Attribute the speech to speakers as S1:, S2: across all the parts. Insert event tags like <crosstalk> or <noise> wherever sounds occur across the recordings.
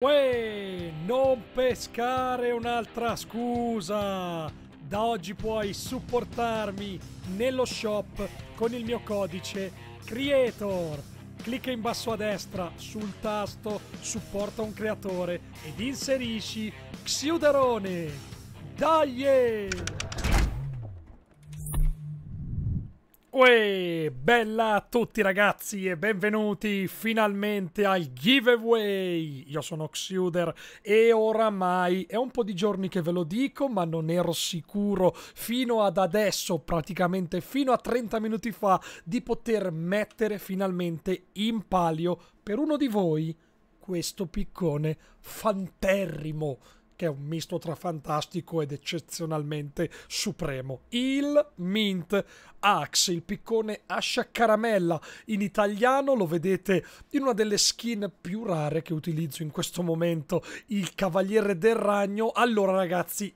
S1: Uè, non pescare un'altra scusa! Da oggi puoi supportarmi nello shop con il mio codice Creator. Clicca in basso a destra sul tasto Supporta un creatore ed inserisci Xiuderone. Dai! Uè, bella a tutti ragazzi e benvenuti finalmente al giveaway! Io sono Xuder e oramai è un po' di giorni che ve lo dico ma non ero sicuro fino ad adesso, praticamente fino a 30 minuti fa, di poter mettere finalmente in palio per uno di voi questo piccone fanterrimo che è un misto tra fantastico ed eccezionalmente supremo. Il Mint Axe, il piccone ascia caramella. In italiano lo vedete in una delle skin più rare che utilizzo in questo momento, il Cavaliere del Ragno. Allora ragazzi,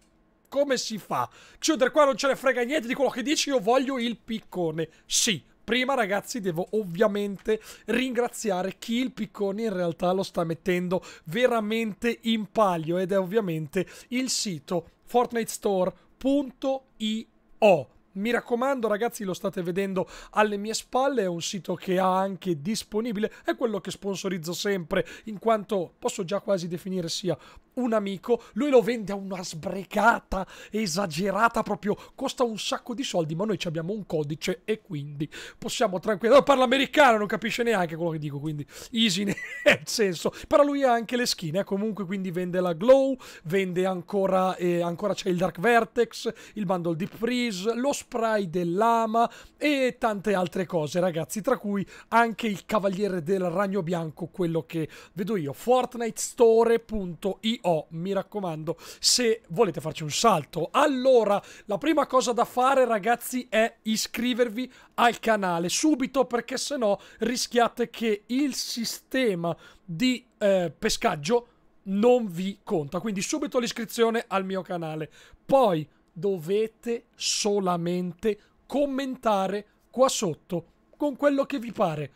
S1: come si fa? Chiudere qua non ce ne frega niente di quello che dici, io voglio il piccone. Sì, Prima ragazzi devo ovviamente ringraziare chi il piccone in realtà lo sta mettendo veramente in palio ed è ovviamente il sito fortnitestore.io mi raccomando ragazzi lo state vedendo alle mie spalle è un sito che ha anche disponibile è quello che sponsorizzo sempre in quanto posso già quasi definire sia un amico, lui lo vende a una sbrecata esagerata proprio, costa un sacco di soldi, ma noi ci abbiamo un codice e quindi possiamo tranquillamente, parla americano, non capisce neanche quello che dico, quindi easy <laughs> nel senso, però lui ha anche le skin, eh, comunque quindi vende la glow, vende ancora, eh, ancora c'è il dark vertex, il bundle di freeze, lo spray del lama e tante altre cose ragazzi, tra cui anche il cavaliere del ragno bianco, quello che vedo io, fortnitestore.it ho, oh, mi raccomando, se volete farci un salto. Allora, la prima cosa da fare, ragazzi, è iscrivervi al canale subito, perché se no rischiate che il sistema di eh, pescaggio non vi conta. Quindi subito l'iscrizione al mio canale. Poi dovete solamente commentare qua sotto con quello che vi pare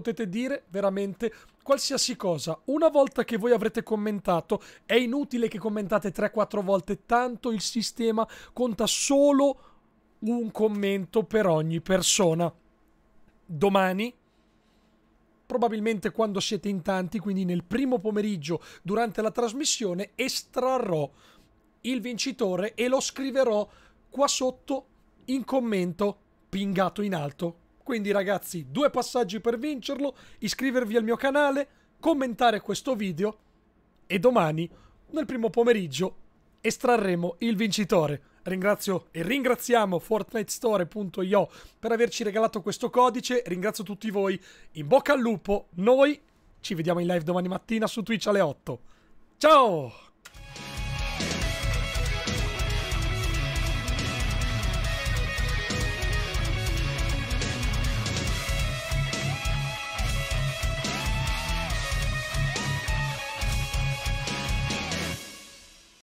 S1: potete dire veramente qualsiasi cosa. Una volta che voi avrete commentato, è inutile che commentate 3-4 volte, tanto il sistema conta solo un commento per ogni persona. Domani probabilmente quando siete in tanti, quindi nel primo pomeriggio durante la trasmissione, estrarrò il vincitore e lo scriverò qua sotto in commento pingato in alto quindi ragazzi, due passaggi per vincerlo, iscrivervi al mio canale, commentare questo video e domani, nel primo pomeriggio, estrarremo il vincitore. Ringrazio e ringraziamo fortnitestore.io per averci regalato questo codice, ringrazio tutti voi, in bocca al lupo, noi ci vediamo in live domani mattina su Twitch alle 8. Ciao!